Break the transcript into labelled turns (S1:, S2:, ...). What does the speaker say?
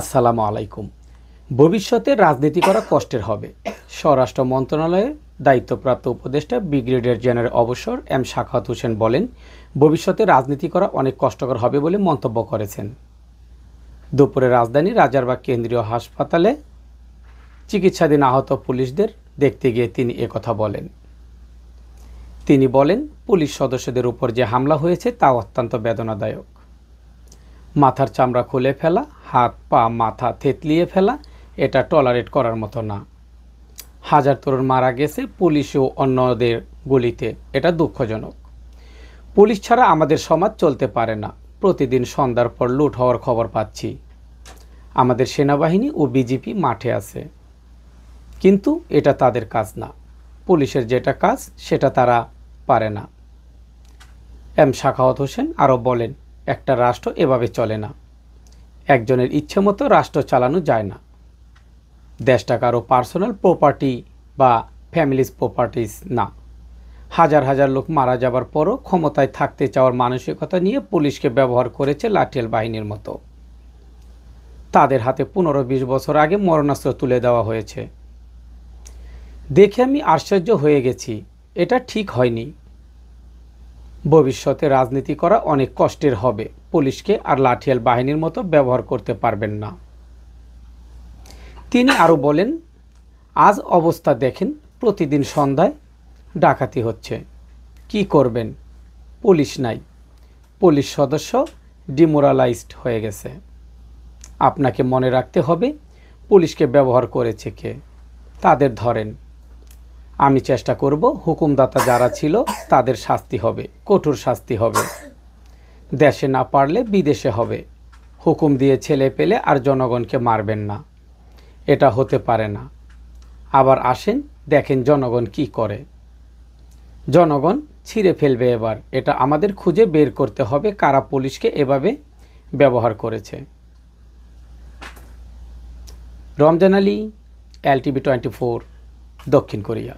S1: আসসালামু আলাইকুম ভবিষ্যতে রাজনীতি করা কষ্টের হবে স্বরাষ্ট্র মন্ত্রণালয়ের দায়িত্বপ্রাপ্ত উপদেষ্টা ব্রিগেডিয়ার জেনারেল অবসর এম শাখাত হোসেন বলেন ভবিষ্যতে রাজনীতি করা অনেক কষ্টকর হবে বলে মন্তব্য করেছেন দুপুরে রাজধানী রাজারবাগ কেন্দ্রীয় হাসপাতালে চিকিৎসাধীন আহত পুলিশদের দেখতে গিয়ে তিনি একথা বলেন তিনি বলেন পুলিশ সদস্যদের উপর যে হামলা হয়েছে তা অত্যন্ত বেদনাদায়ক মাথার চামড়া খুলে ফেলা হাত পা মাথা থেতলিয়ে ফেলা এটা টলারেট করার মতো না হাজার তরুণ মারা গেছে পুলিশ ও অন্যদের গুলিতে এটা দুঃখজনক পুলিশ ছাড়া আমাদের সমাজ চলতে পারে না প্রতিদিন সন্ধ্যার পর লুট হওয়ার খবর পাচ্ছি আমাদের সেনাবাহিনী ও বিজেপি মাঠে আছে কিন্তু এটা তাদের কাজ না পুলিশের যেটা কাজ সেটা তারা পারে না এম শাখাওয়াত হোসেন আরও বলেন একটা রাষ্ট্র এভাবে চলে না একজনের ইচ্ছে মতো রাষ্ট্র চালানো যায় না দেশটা কারো পার্সোনাল প্রপার্টি বা ফ্যামিলিজ প্রপার্টিস না হাজার হাজার লোক মারা যাবার পরও ক্ষমতায় থাকতে চাওয়ার মানসিকতা নিয়ে পুলিশকে ব্যবহার করেছে লাঠিয়াল বাহিনীর মতো তাদের হাতে পনেরো বিশ বছর আগে মরণাস্ত্র তুলে দেওয়া হয়েছে দেখে আমি আশ্চর্য হয়ে গেছি এটা ঠিক হয়নি ভবিষ্যতে রাজনীতি করা অনেক কষ্টের হবে পুলিশকে আর লাঠিয়াল বাহিনীর মতো ব্যবহার করতে পারবেন না তিনি আরও বলেন আজ অবস্থা দেখেন প্রতিদিন সন্ধ্যায় ডাকাতি হচ্ছে কি করবেন পুলিশ নাই পুলিশ সদস্য ডিমোরালাইজড হয়ে গেছে আপনাকে মনে রাখতে হবে পুলিশকে ব্যবহার করেছে কে তাদের ধরেন আমি চেষ্টা করব হুকুমদাতা যারা ছিল তাদের শাস্তি হবে কঠোর শাস্তি হবে দেশে না পারলে বিদেশে হবে হুকুম দিয়ে ছেলে পেলে আর জনগণকে মারবেন না এটা হতে পারে না আবার আসেন দেখেন জনগণ কি করে জনগণ ছিঁড়ে ফেলবে এবার এটা আমাদের খুঁজে বের করতে হবে কারা পুলিশকে এভাবে ব্যবহার করেছে Ramzan Ali TV twenty four दक्षिण कोरिया